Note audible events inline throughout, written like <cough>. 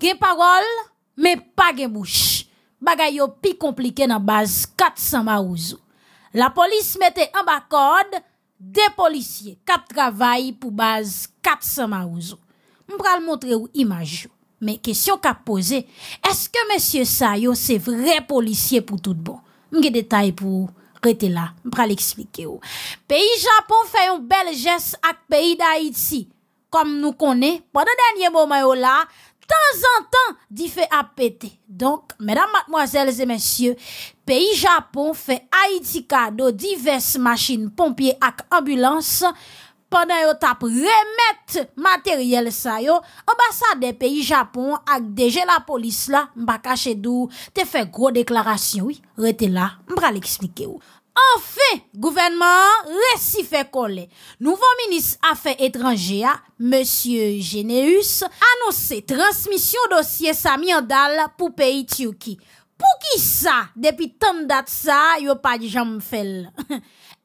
Gen parole, mais pas gen bouche. Bagay pi compliqué dans base 400 Maouzou. La police mettait en bas code des policiers cap travail pour base 400 Maouzou. vous montrer ou image. Mais question qu'a posée, est-ce que monsieur Sayo c'est vrai policier pour tout bon? M'ge détail pour rete là, m'pral expliquer ou. Pays Japon fait un bel geste avec pays d'Haïti. Comme nous connaît, pendant dernier moment là, Tan zan tan, di fe apete. Donk, mèdam matmoazèl zè mèsyè, peyi Japon fe haitika do divers machin pompye ak ambulans, pandan yo tap remet materyèl sa yo, ambasa de peyi Japon ak deje la polis la, mba kache dou, te fe gro deklarasyon. Oui, rete la, mbra li eksplike yo. Enfin, gouvernement Nouveau ministre des Nouveau étrangères, affaires étrangères, a, pour Geneus, dossier transmission dossier sa miyandal pour peyi ça? ça, tant ça? Depuis ça, dat sa, yo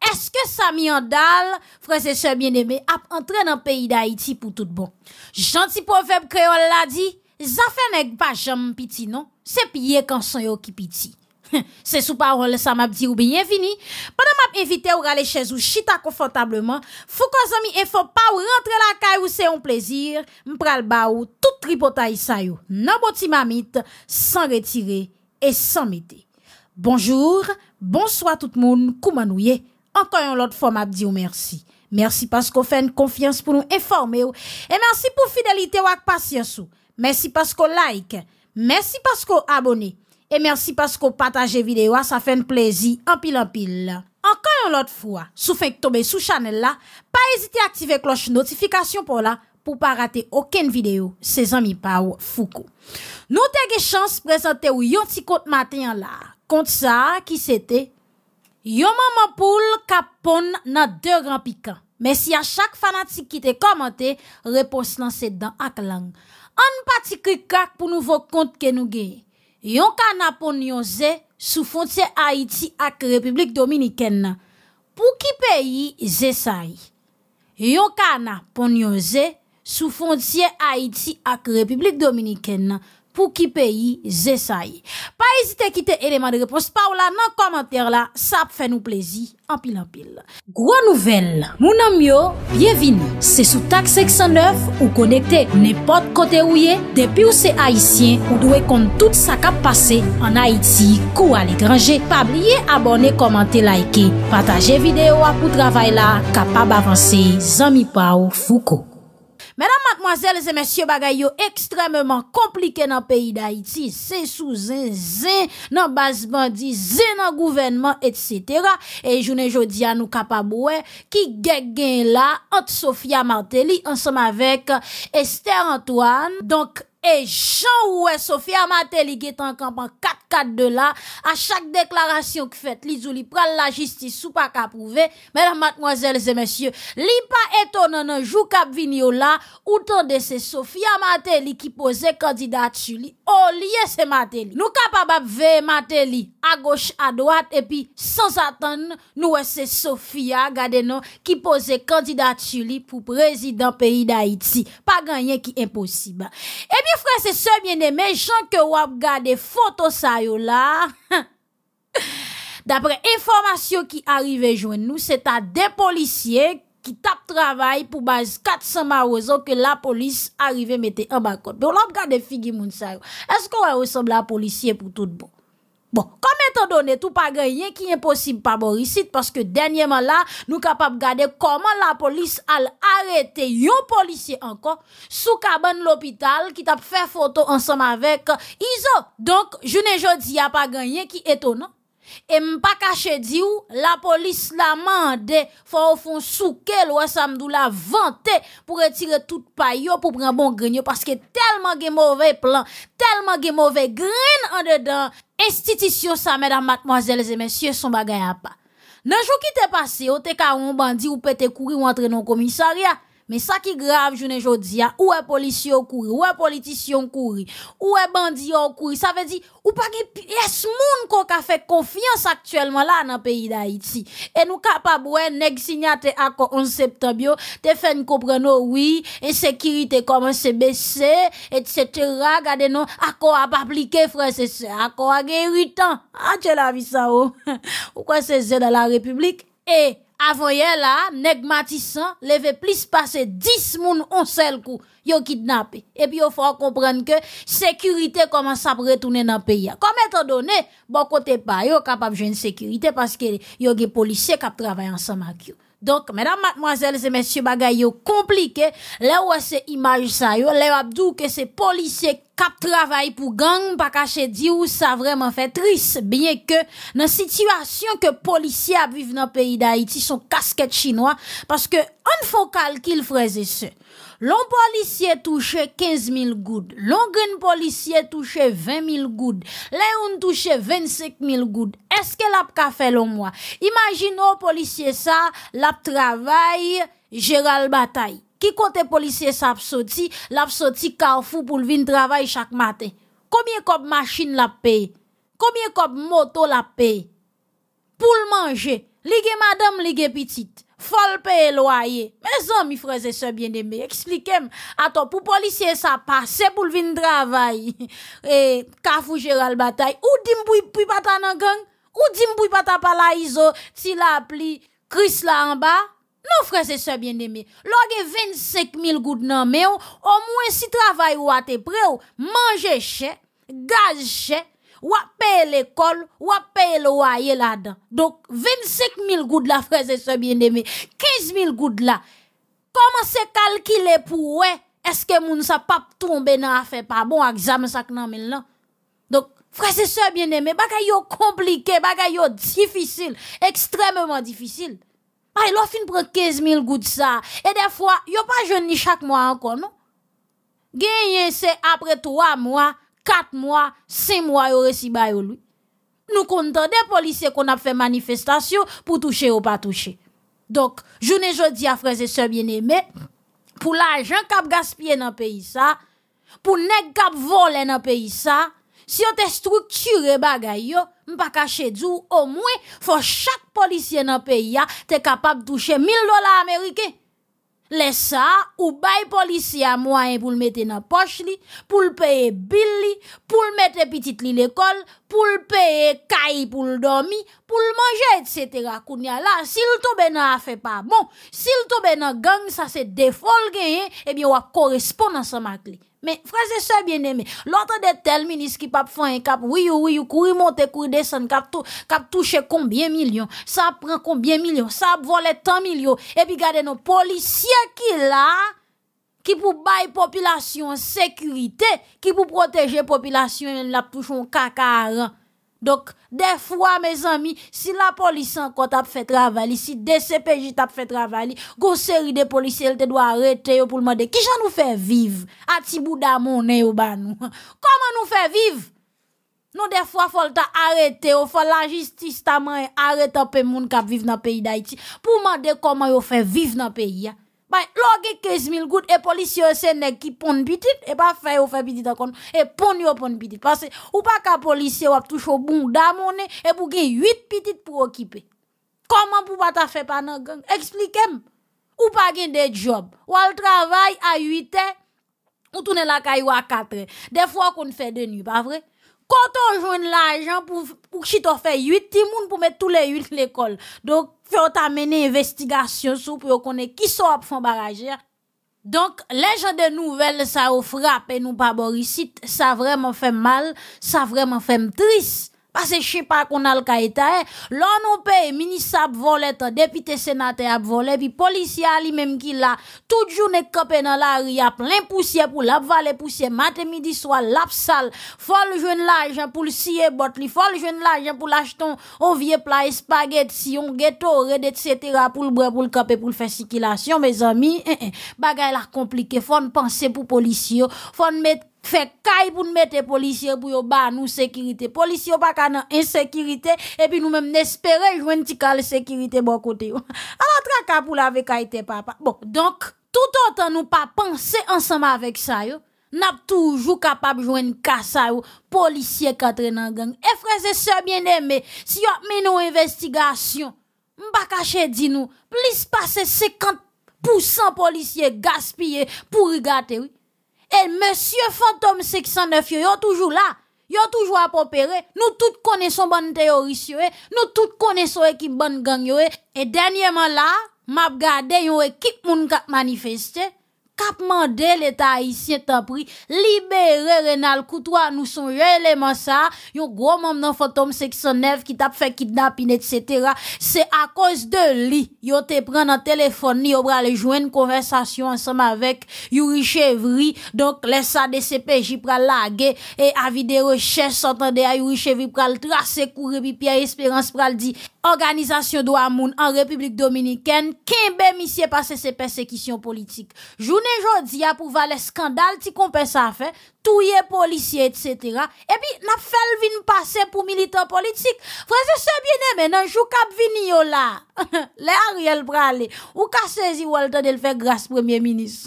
Est-ce que Samy Andal, que et soeur bien bien a entre dans le pays d'Haïti pour tout bon. Gentil proverbe créole la di, zafè neg pas jam piti non, C'est se quand son yo ki piti. <laughs> C'est sous parole, ça m'a dit ou que pendant m'a invité ou aller chez ou chita confortablement Fou qu'on zami et faut pa ou rentre la kay ou se un plaisir Mpral ba ou tout tripotaille sa yo. Nan boti mamit, sans retirer et sans mete Bonjour, bonsoir tout moun koumanouye encore yon l'autre fois m'a dit ou merci parce qu'on fait une confiance pour nous informer ou et merci pour fidélité ou ak patience ou parce qu'on like parce vous abonnez. E mersi pasko pataje videwa, sa fe nplezi anpil anpil. Ankan yon lot fwa, sou fe nk tobe sou chanel la, pa ezite aktive kloche notifikasyon pou la pou pa rate oken videyo se zanmi pa ou fuko. Nou te ge chans prezante ou yon ti kont matenyan la. Kont sa ki sete, yon maman poul kap pon nan de gran pikant. Men si a chak fanatik ki te komante, repos nan se dan ak lang. An pati krikak pou nouvo kont ke nou geye. Yon ka na ponyon zè sou fontye Haiti ak Republik Dominikennan pou ki peyi zè sa yi. Yon ka na ponyon zè sou fontye Haiti ak Republik Dominikennan pou ki peyi zè sa yi. pou ki peyi zesay. Pa ezite kite eleman de repos pa ou la nan komantèr la, sa ap fè nou plezi, anpil anpil. Gwa nouvel, mounan myo, bievin, se sou tak 609, ou konekte nepot kote ou ye, depi ou se Haitien, ou dwe kont tout sa kap pase, an Haiti, kou alé grange, pa blye abone, komante, laike, pataje videyo apou travay la, kapab avanse, zami pa ou fouko. Madame, mademoiselles et messieurs bagayot, ekstremement komplike nan peyi d'Haïti, se souzen, zen nan basbandi, zen nan gouvennement, etc. E jounen jodi an nou kapabouè, ki gek gen la, ant Sofia Martelly, ansom avek Esther Antoine, donk, E chan wè Sofya Amatè li getan kampan 4-4 de la, a chak deklarasyon ki fet li zou li pral la jistis sou pa ka pouve, mèdame matmozèl zè mèsyè, li pa eton nan anjou kap vini ou la, ou ton de se Sofya Amatè li ki pose kandidat su li. O liye se mate li. Nou ka pa bap ve mate li. A goch, a doat, epi sans atan nou wese Sofia gade nou ki pose kandidat chuli pou prezident peyi da Iti. Pa ganyen ki imposiba. Epi ou frese se mien eme, jank yo wap gade foto sa yo la. <laughs> Dapre informasyon ki arrive jwen nou, se ta de policye... qui tape travail pour base 400 marozo que la police arrive mette en bas Mais on va regarder figi moun Est-ce qu'on ressemble à policier pour tout bon? Bon, comme étant donné tout pas gagné qui est impossible par Borisite parce que dernièrement là, nous de garder comment la police a arrêté un policier encore sous cabane l'hôpital qui tape faire photo ensemble avec Iso. Donc, je ne jodi a pas gagné qui est étonnant E mpa kache di ou la polis la mande fa ou fon souke lwa sa mdou la vante pou retire tout payo pou pran bon grenyo Paske telman gen mwove plan, telman gen mwove gren an dedan Institisyon sa mèdam matmwazèles e mèsyè son bagay a pa Nanjou ki te pase ou te karoun bandi ou pe te kouri ou antre non komisaria Mais ça qui grave, je ne le dis, où est policier au courrier, où est politicien au courir, où est bandit au courir, ça veut dire, ou pas qui ce monde qu'on a fait confiance actuellement là, dans le pays d'Haïti. Et nous capables, ouais, nest signaté à en septembre, te fait une comprendre, oh oui, insécurité commence à baisser, etc., regardez l'accord à quoi a pas appliqué, frère, c'est ça, à quoi a huit tant. Ah, tu la vie, ça, oh. <laughs> Ou quoi, c'est ça dans la République? Eh. Avant hier là, nèg levé plus passé 10 moun on seul coup, yo kidnappé. Et puis il faut comprendre que sécurité commence à retourner dans pays. Comme étant donné, bon côté pas yo capable de sécurité parce que yo des policiers qui travaillent ensemble avec Donc, mesdames, mademoiselles et messieurs, bagay yo compliqué. Là où c'est image ça yo, là où que c'est policier Cap travail pour gang, pas caché dit ou ça vraiment fait triste, bien que dans situation que policiers vivent dans le pays d'Haïti sont casquettes chinois, parce que on faut calcul frères et L'on policier touche 15 000 gouttes. L'on green policier touche 20 000 gouttes. L'on touche 25 000 gouttes. Est-ce que l'a fait l'on moi? Imaginons policier ça, l'a travail, Gérald Bataille. Ki kote polisye sa apsoti, la apsoti karfou pou l'vin dravay chak maten. Komiye kop maschine la pey? Komiye kop moto la pey? Poul manje? Lige madame, lige pitit? Fol pey e loaye? Me zon mi freze se bien deme, eksplikem. Aton, pou polisye sa pase pou l'vin dravay, karfou jera l <laughs> eh, batay, ou dim pou y pata nan gang? Ou dim pou y pata pa la izo, si la ap li kris la an ba? Non, frères et sœurs bien-aimés, a 25 000 gouttes mais au moins si travail ou à tes prêt ou, manger cher, gaz ou à payer l'école, ou à payer le loyer là-dedans. Donc, 25 000 gouttes là, frères et sœurs bien-aimés, 15 000 gouttes là, comment c'est calculé pour ouais? que moun sa pap tombe nan afe pas bon examen zame sak nan là? Donc, frères et sœurs bien aimé, bagay yo komplike, bagay yo difficile, extrêmement difficile il l'offre fin prend 15 000 gouttes ça. Et des fois, a pas jeune ni chaque mois encore, non? Gagner c'est après 3 mois, 4 mois, 5 mois, yon reçu lui. Nous comptons des policiers qu'on a fait manifestation pour toucher ou pas toucher. Donc, je ne dis à frères et sœurs bien-aimés, pour l'argent qu'a gaspillé dans le pays ça, pour nèg qu'a volé dans le pays ça, Si yo te strukture bagay yo, mpa kache djou, o mwen fwa chak polisye nan peya te kapap touche mil dola Amerike. Le sa, ou bay polisye a mwen pou l mette nan poch li, pou l peye bil li, pou l mette pitit li l ekol, pou l peye kay pou l domi, pou l manje, etc. Koun ya la, si l tobe nan a fe pa bon, si l tobe nan gang sa se defolge ye, ebya wak korespon nan sa mak li. Frase se bien deme, loto de tel minis ki pap fwen kap wiyo wiyo kuri monte kuri desen kap touche konbyen milyon, sa ap pren konbyen milyon, sa ap vole tan milyon, epi gade nou polisye ki la ki pou baye populasyon sekurite, ki pou proteje populasyon la touche kaka a ran. Dok, defwa, me zami, si la polisi anko tap fè travali, si DCPJ tap fè travali, go seri de polisi el te dwa arete yo pou mande, kishan nou fè vive? A ti bouda mounen yo ban nou. Koman nou fè vive? Nou defwa fol ta arete yo, fol la jistis ta manye arete apè moun kap vive nan peyi da iti, pou mande koman yo fè vive nan peyi ya. Bah, a 15 000 gouttes, et policier, c'est nèg qui pond petite et pas fait faire petite encore, et pond yo pond petite Parce que, ou pas qu'un policier, ou a touché au bon d'amone, et pour gagner 8 petites pour occuper. Comment pour pas ta ça pas nan gang? Expliquez-moi. Ou pas gagner des jobs. Ou al à 8 heures, ou tourner la caille à 4 heures. Des fois qu'on fait deux nuits, pas vrai? Quand on joue l'argent pour, pour chito fait 8 timoun pour mettre tous les 8 l'école. Donc, faut amener investigation sous pour ait qui sont à fond barragère. Hein. Donc, les gens de nouvelles, ça frappe et nous pas boricite, ça vraiment fait mal, ça vraiment fait triste qu'on a pa kon al ka eh. lon nou pe, ministre volé, député député sénateur senate volé, puis pi policier li même ki la, tout ne kope nan la ri plein plein poussière pou lap vale poussière matin, midi soir, l'absal. sal, fol le la pou le bot li, fol jwen la pou pour on vie plat spaghetti si, on ghetto red et cetera, pou pour pour pou pour le pou le Mes mes amis, eh, eh, bagay la komplike, fon pense pou policier, fon met fait caille pour mettre policier pour yo ba nous sécurité policier pas ka nan insécurité et puis nous même espérer joindre peu sécurité bon côté <laughs> alors traka pour la avec haïti papa bon donc tout autant nous pas penser ensemble avec ça yo n'a toujours capable joindre ka yo policier katre la gang et frères et sœurs bien-aimés si yo menon investigation pas cacher dit nous plus passer 50% policiers gaspillés pour regarder et monsieur Fantôme 609, il toujours là. est toujours à opérer. Nous tous connaissons bonne théorie, eh. Nous tous connaissons équipe bonne gang, eh. Et dernièrement là, m'a regardé une eh, équipe moun kap manifesté. Cap mandé l'État haïtien t'en prie, libérer Renal Coutois, nous sommes élément ça, un gros membre dans fantôme 609 qui t'a fait kidnapping, etc. C'est à cause de lui, yon te prend un téléphone, il aller jouer une conversation ensemble avec Yuri Chevry, donc les ça de CPJ pral laguer et à des recherche, à Yuri Chevry pral tracer courir puis Pierre Espérance pral dit organisation droit moun en République dominicaine, kembe monsieur passer ses persécutions politiques. Journée nanjodi ya pou valè skandal ti kompè sa fè, touye polisye, et sètera, epi nap fèl vin pasè pou militeur politik. Fransè sè bine men, nanjou kap vin yo la. <laughs> Le a riyèl pralè. Ou ka sezi walta del fèk gras premiè minis.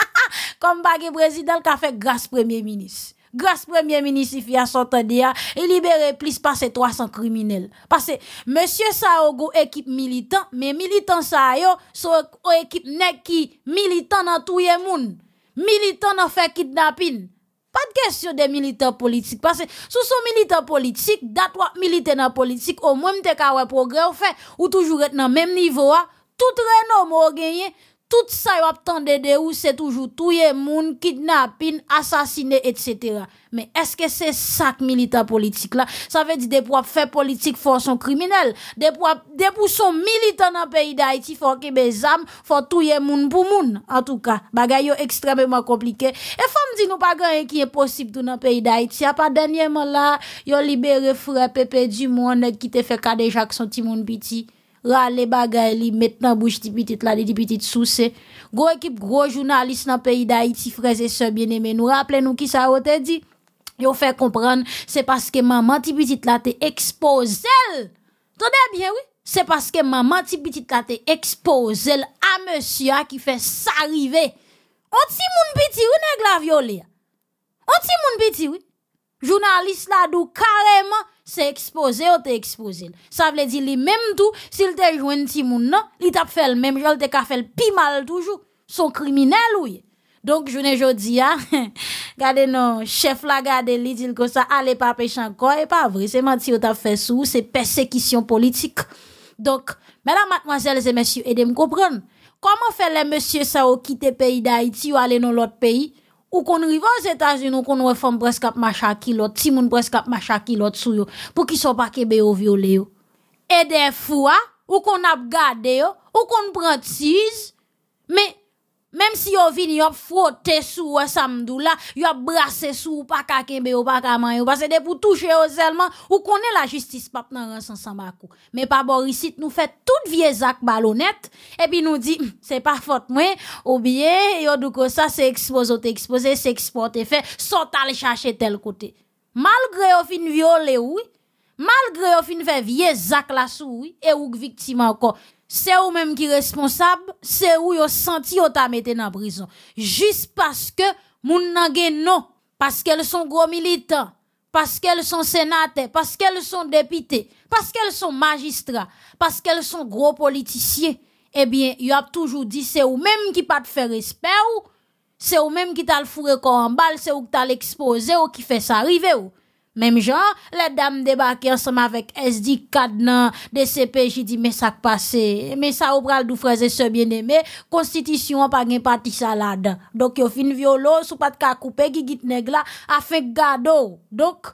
<laughs> Kom bagè brezid al ka fèk gras premiè minis. Grâce premier ministre il a sorti il libéré plus de 300 criminels. Parce que monsieur Saogo équipe militant, mais militant ça yo sont oh, équipe nèg qui militant dans tout le monde. Militant dans fait kidnapping. Pas de question de militants politiques. Parce que sous son militant politique, date militant dans politique, au moins te ka progrès ou fait, ou toujours dans le même niveau, ah. tout renom gagné, tout ça yo ap de ou c'est toujours les moun, kidnapping, assassiner etc. Mais est-ce que c'est ça que militant politique là Ça veut dire des pour faire politique faut son criminel, des pour des pour son militant dans pays d'Haïti faut que des âmes, faut les moun pour moun. En tout cas, bagay yo extrêmement compliqué. Et femme dit nous pas grand qui est possible dans pays d'Haïti. A pas dernièrement là, yo libéré frère du monde qui te fait déjà son petit moun petit rale bagay li, met nan bouche ti petit la, li ti gros souse. équipe, ekip, pays d'Haïti nan pays frères et sœurs se nous qui ça nous qui sa a te di, yo fe c'est parce que maman ti petit la te ekspozel. Tande bien, oui? C'est parce que maman ti petit la te à monsieur qui fait ça arriver. On ti moun petit, ou nèg la viole? On ti moun petit, oui journaliste là d'où carrément c'est exposé ou t'es exposé. Ça veut dire lui même tout s'il t'a joué un petit il t'a fait le même genre t'a fait le pi mal toujours. Son criminel oui. Donc je ne dis, hein, a <laughs> gardez non chef là gardez li dit que ça allez pas péchant, encore et pas vrai c'est menti ou t'a fait sous c'est persécution politique. Donc mesdames mademoiselles et messieurs aidez-moi comprendre. Comment fait les monsieur ça au quitter pays d'Haïti ou aller dans l'autre pays Ou kon riva ou zetaz yon ou kon we fon preskap ma chakilot, si moun preskap ma chakilot sou yo, pou ki so pa kebe yo viole yo. E defwa, ou kon ap gade yo, ou kon prantiz, me... Même si yon vini, yop frotte sou ou samdou la, yo brasse sou pa kakembe ou pa kaman yo. Pase de pou touche yo seulement, ou kone la justice pap nan ransan sambakou. Mais pa borisit nou fait tout vie zak et puis nous dit c'est hmm, pas faute mwen, ou bien yo douko sa se expose ou te expose, se exporte fe, sot al chache tel kote. Malgré yo fin viole oui, malgré yo fin fait vie zak la sou e ou, et ouk victime encore c'est ou même qui responsable, c'est ou ont senti ou ta mette dans prison. Juste parce que moun nan gen non, parce qu'elles sont gros militants, parce qu'elles sont sénateurs, parce qu'elles sont députés, parce qu'elles sont magistrats, parce qu'elles sont gros politiciens. Eh bien, vous a toujours dit c'est ou même qui pas de faire respect ou, c'est ou même qui t'a le fourré en balle, c'est ou qui t'a l'exposé ou qui fait ça arriver ou. Même genre, les dames débarquées ensemble avec SD Cadnan, j'ai dit, mais ça passé, mais ça au bras du frère et sœur bien-aimé, constitution pas gen parti salade. Donc, yon fin violo, sou pas de coupé qui gigit negla, a fait gado. Donc,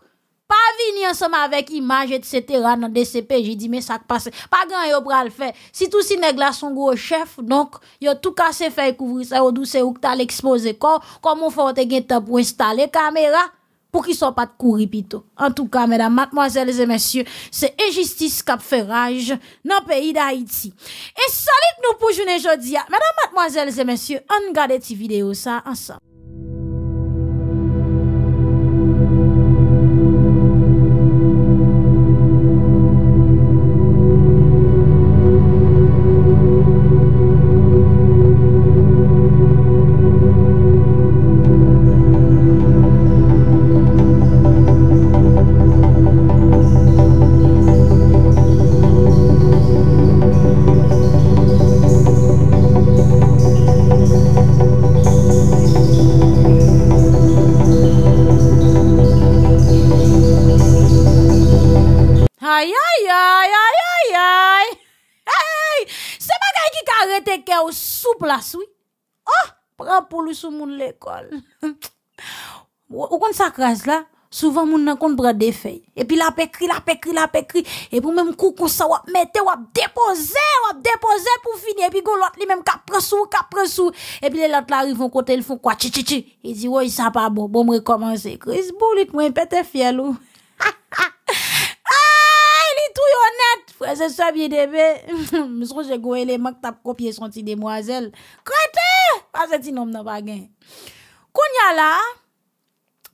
pas vini ensemble avec image, etc. dans j'ai dit, mais ça passe Pas au bras le fait. Si tout si negla sont son gros chef, donc, a tout cassé fait couvrir ça, ou douce ou t'as exposé corps, comment faut te gen pour installer caméra? pour qu'ils soient pas de courir pito. En tout cas, mesdames, mademoiselles et messieurs, c'est injustice qui fait rage dans le pays d'Haïti. Et salut nous pour journée aujourd'hui. Mesdames, mademoiselles et messieurs, on regarde cette vidéo ça ensemble. oui. Oh ah, prends pour lui sous mon l'école. Ou kon sa là, souvent On nan kon bras des feuilles. Et puis la pécri, la pécri, la pécri. Et pour même Coucou ça, wap mette, wap déposer, wap déposer pour finir. Et puis gon l'autre lui même cap prend sous, cap Et puis l'autre là arrive en côté, ils font quoi, chi chi chi. Il dit, ouais, ça pas bon, bon, recommencer. Chris Boulit, moi, pète fiel ou. <laughs> ah, il est tout honnête. Frère, ça bien aimé. <laughs> Monsieur, j'ai un élément que t'as copié son petit demoiselle. Crête! Pas de petit nom n'a pas gain. a là,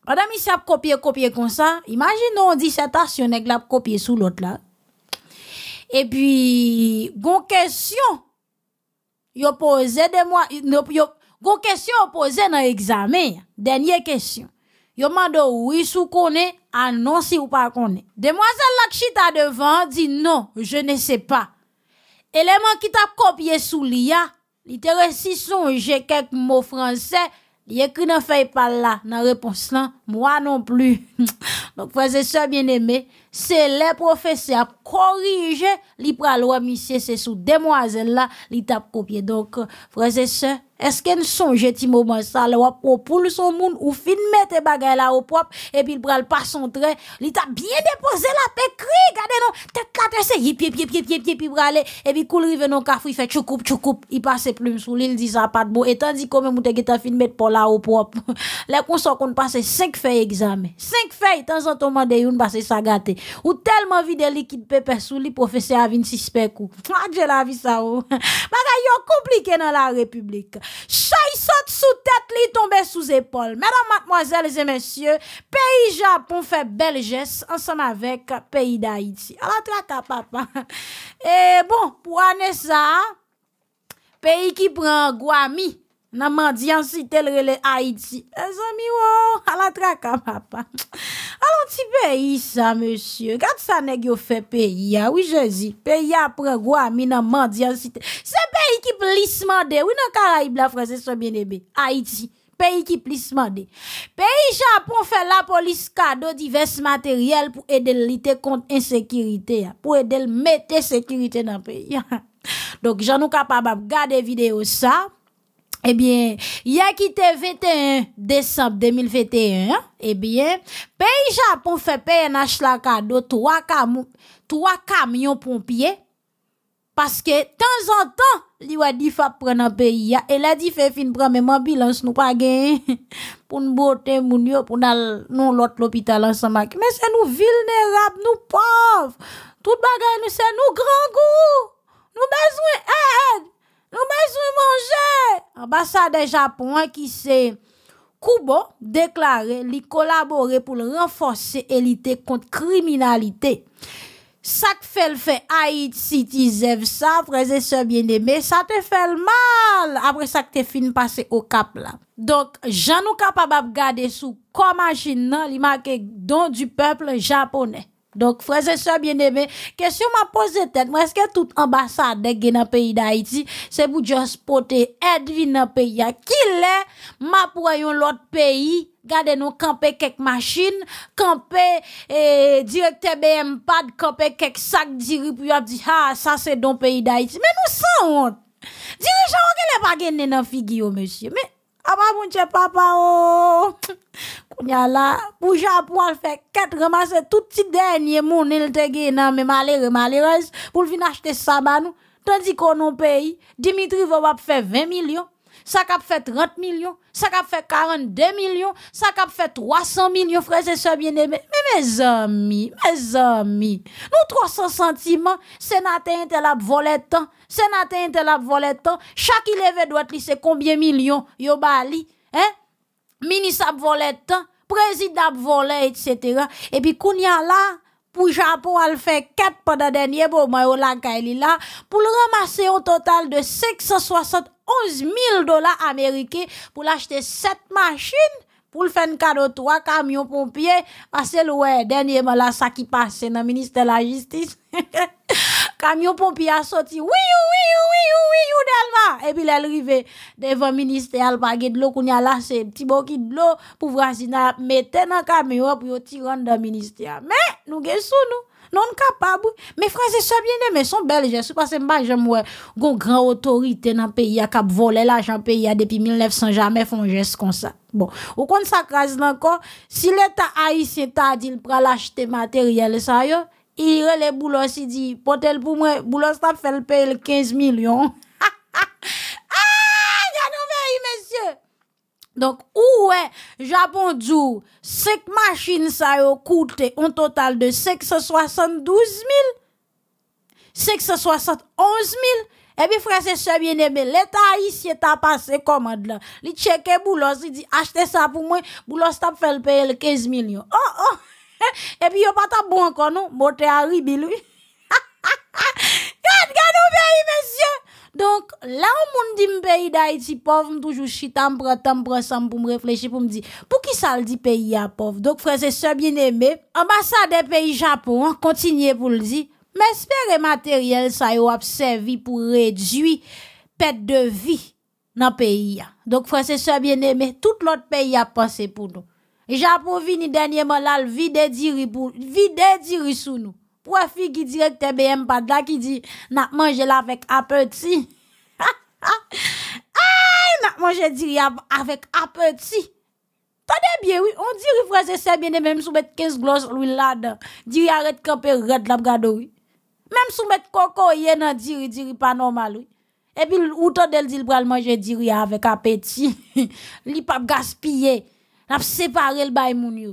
madame il a copié, copié comme ça, imaginons dissertation, nèg l'a copié sous l'autre là. Et puis, gon question, yo posé de moi, yo, gon question posé dans l'examen, dernière question. Yo mando oui sous connaît ah non, si ou pas est Demoiselle Lakshita devant dit non, je ne sais pas. Élément qui t'a copié sous l'IA, ils son, j'ai quelques mots français, il écrit dans fait pas là, dans réponse là, moi non plus. <laughs> Donc, frères et sœurs bien-aimés, Se le profese ap korije Li pral wap misye se sou demwazel la Li tap kopye Donk frase se Esken sonje ti mouman sa Le wap opoul son moun Ou finmete bagay la opop Epi l pral pason tre Li tap bien depose la pe kri Gade non tek kate se Yip yip yip yip yip yip yip Epi koulrive non kafri Fe choukoup choukoup I pase ploum sou Li l di sa patbo Etan di kome moutegeta finmete Pola opop Lè <laughs> kon so kon pase 5 fey e gzame 5 fey Tansan toman de youn base sa gate ou tellement vide liquide pépé sous li professeur avin suspect ou j'ai la vie ça ou compliqué <laughs> dans la république il saute sous tête li tombe sous épaule mesdames mademoiselles et messieurs pays japon fait bel geste ensemble avec pays d'haïti alors papa <laughs> et bon pour année ça pays qui prend guami Nan mandi ansite lrele Haiti. E zami wo, ala tra ka mapa. Alon ti peyi sa, monsye. Gat sa neg yo fe peyi ya. Ah. Ou je zi, peyi apre gwa mi nan mandi ansite. Se peyi ki plis mande. Ou nan ka raib la franse sou menebe? Haiti, peyi ki plis mande. Peyi Japon fe la polis kado divers materyel pou edel lite kont insekirite ya. Ah. Pou edel mette sekirite nan peyi ya. Ah. <laughs> Donk jan nou ka pa bab gade video sa. Eh bien, il y a quitté 21 décembre 2021. Eh bien, pays Japon fait payer un cadeau trois trois camions pompiers. Parce que, de temps en temps, il a dit faut prendre un pays. Il a dit fait fin prendre même ambulance, nous pas gagner. <laughs> Pour nous botter, pour nous, nous, l'autre, l'hôpital, ensemble. Mais c'est nous vulnérables, nous pauvres. Tout les nous, c'est nous grands goûts. Nous besoin d'aide. Nou mwen sou mwange, ambassade Japon ki se Kubo deklare li kolabore pou renforser elite kont kriminalite. Sak fèl fè hait si ti zev sa, preze se bieneme, sa te fèl mal, apre sak te fin pase o kapla. Donk, jan nou ka pa bab gade sou komajin nan li make don du pepl japonè. Donc, frères et sœurs bien-aimés, question m'a posé tête. Moi, est-ce que toute ambassade qui dans le pays d'Haïti, c'est pour juste porter aide dans le pays? Qui l'est? Ma pour l'autre pays? Gardez nous camper quelques machines, camper eh, directeur BM pad, kampe kek sak diri dire ah, « dire ça, di, dans ça pays d'Haïti ». Mais nous, sans sans nous Dirigeant, on les pas e dans gen monsieur, monsieur. Aba mounche papa, o. Oh. <laughs> Kounya la, pou japon al fe ket remase tout ti denye moun il te gen nan me malere malerez. Poul fin achete sa banou, tanzi konon peyi, Dimitri vo wap fe 20 milyon. ça cap fait 30 millions, ça cap fait 42 millions, ça cap fait 300 millions, frères et sœurs bien-aimés. Mais mes amis, mes amis, nous 300 sentiments, sénateur intel a volé tant, sénateur intel a volé tant, chaque élève doit c'est combien millions yo bali, hein? Ministre a volé tant, président a volé, etc. Et puis, qu'on y a là, pour Japon a fait 4 pendant le dernier mois. au pour ramasser un total de 571 000 dollars américains pour l'acheter 7 machines pour le faire un cadeau, 3 camions pompiers, parce que, le dernier là, ça qui passe, c'est le ministre de la Justice. <laughs> camion pompier a sorti. Oui, oui, oui, oui, oui, oui, Delma. Et puis, elle arrive devant le ministère, elle pas de l'eau, qu'on y a lâché, petit bon qui de l'eau, pour voisin, mettre dans camion, pour tirer dans le ministère. Mais, nous, quest nous? Non, capable. Mes frères et bien mais sont belles. Je suis passé m'a j'aime grand autorité dans le pays, qui a volé l'argent pays, depuis 1900, jamais font geste comme ça. Bon. Ou ça s'accrase encore, si l'État haïtien t'a dit, il prend l'acheter matériel, ça, yo, il le boulot il dit, potel pour moi, boulos t'a fait le payer 15 millions. <laughs> ah, regardez, monsieur Donc, où est Japon Djou? 5 machines, ça a coûté un total de 572 000. 571 000. Eh bien, frère, c'est ça bien aimé. L'État ici t'a passé commande là. Il checké Boulos, il dit, achetez ça pour moi. Boulos t'a fait le payer 15 millions. Oh, oh! <laughs> et puis il pas ta bon encore non moté à lui, lui. Gade gade ou pays monsieur. Donc là on moun dit pays d'Haïti pauvre toujours chita me prend temps prend pour me réfléchir pour me dire pour qui ça le dit pays à pauvre. Donc frères et sœurs bien-aimés, ambassade pays Japon hein, continuez pour le dire. Mais espérez matériel ça yon a servi pour réduire perte de vie dans pays. Hein. Donc frères et sœurs bien-aimés, tout l'autre pays a passé pour nous. Ja pou vi ni denye molal vide diri pou vide diri sou nou. Pwè e fi ki direk te beye mpadla ki di na manje la vek apet si. Ha <laughs> ha! Ha! Na manje diri avèk apet si. Pwè de bie wè, on diri fwese se bine mèm sou bet kez glos lwen lada. Diri arèd kèpè rèd lab gado wè. Mèm sou bet koko yè nan diri diri panormal wè. Ebi loutan del dil pral manje diri avèk apet si. <laughs> Li pap gaspye yè. N ap separe l bay moun yo.